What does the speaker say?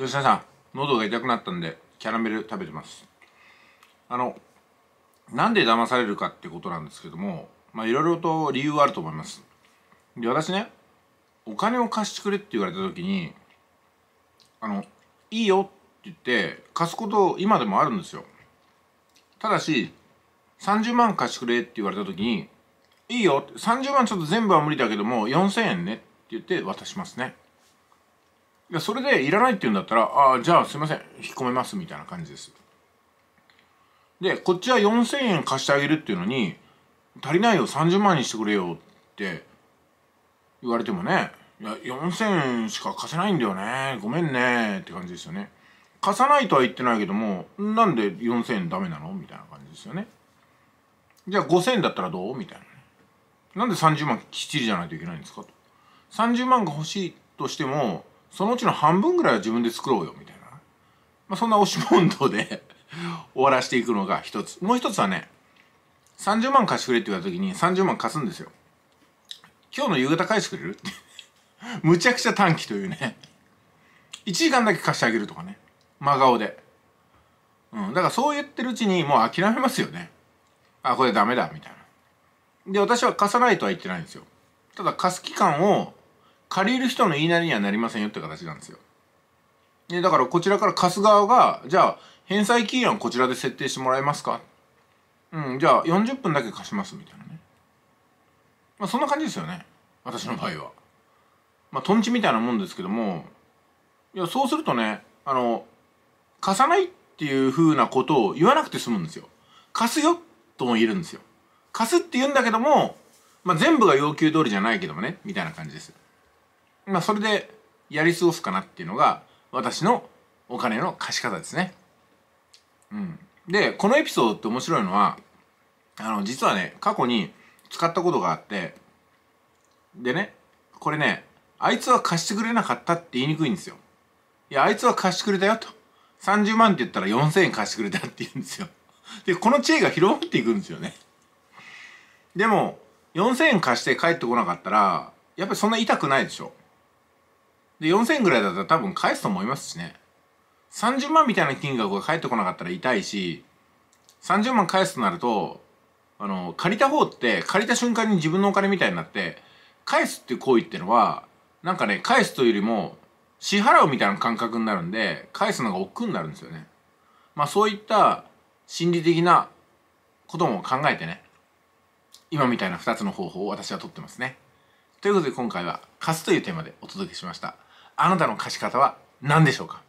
吉田さん喉が痛くなったんでキャラメル食べてますあのなんで騙されるかってことなんですけどもまあいろいろと理由はあると思いますで私ねお金を貸してくれって言われた時にあのいいよって言って貸すこと今でもあるんですよただし30万貸してくれって言われた時にいいよ30万ちょっと全部は無理だけども4000円ねって言って渡しますねそれでいらないって言うんだったらああじゃあすいません引っ込めますみたいな感じですでこっちは4,000円貸してあげるっていうのに足りないよ30万にしてくれよって言われてもねいや4,000円しか貸せないんだよねごめんねって感じですよね貸さないとは言ってないけどもなんで4,000円ダメなのみたいな感じですよねじゃあ5,000円だったらどうみたいななんで30万きっちりじゃないといけないんですかと30万が欲しいとしてもそのうちの半分ぐらいは自分で作ろうよみたいな、まあ、そんな押し問答で 終わらしていくのが一つもう一つはね30万貸してくれって言った時に30万貸すんですよ今日の夕方返してくれるって むちゃくちゃ短期というね1時間だけ貸してあげるとかね真顔で、うん、だからそう言ってるうちにもう諦めますよねあこれダメだみたいなで私は貸さないとは言ってないんですよただ貸す期間を借りる人の言いなりにはなりませんよって形なんですよ。で、だからこちらから貸す側が、じゃあ、返済期限はこちらで設定してもらえますかうん、じゃあ40分だけ貸しますみたいなね。まあそんな感じですよね。私の場合は。まあ、とんちみたいなもんですけども、いや、そうするとね、あの、貸さないっていうふうなことを言わなくて済むんですよ。貸すよとも言えるんですよ。貸すって言うんだけども、まあ、全部が要求通りじゃないけどもね、みたいな感じです。まあ、それでやり過ごすかなっていうのが私のお金の貸し方ですね。うん、でこのエピソードって面白いのはあの実はね過去に使ったことがあってでねこれねあいつは貸してくれなかったって言いにくいんですよ。いやあいつは貸してくれたよと。30万って言ったら4000円貸してくれたって言うんですよ。でこの知恵が広まっていくんですよね。でも4000円貸して帰ってこなかったらやっぱりそんな痛くないでしょ。で、4000円ぐらいだったら多分返すと思いますしね。30万みたいな金額が返ってこなかったら痛いし、30万返すとなると、あの、借りた方って、借りた瞬間に自分のお金みたいになって、返すっていう行為ってのは、なんかね、返すというよりも、支払うみたいな感覚になるんで、返すのが億劫になるんですよね。まあそういった心理的なことも考えてね、今みたいな2つの方法を私は取ってますね。ということで今回は貸すというテーマでお届けしました。あなたの貸し方は何でしょうか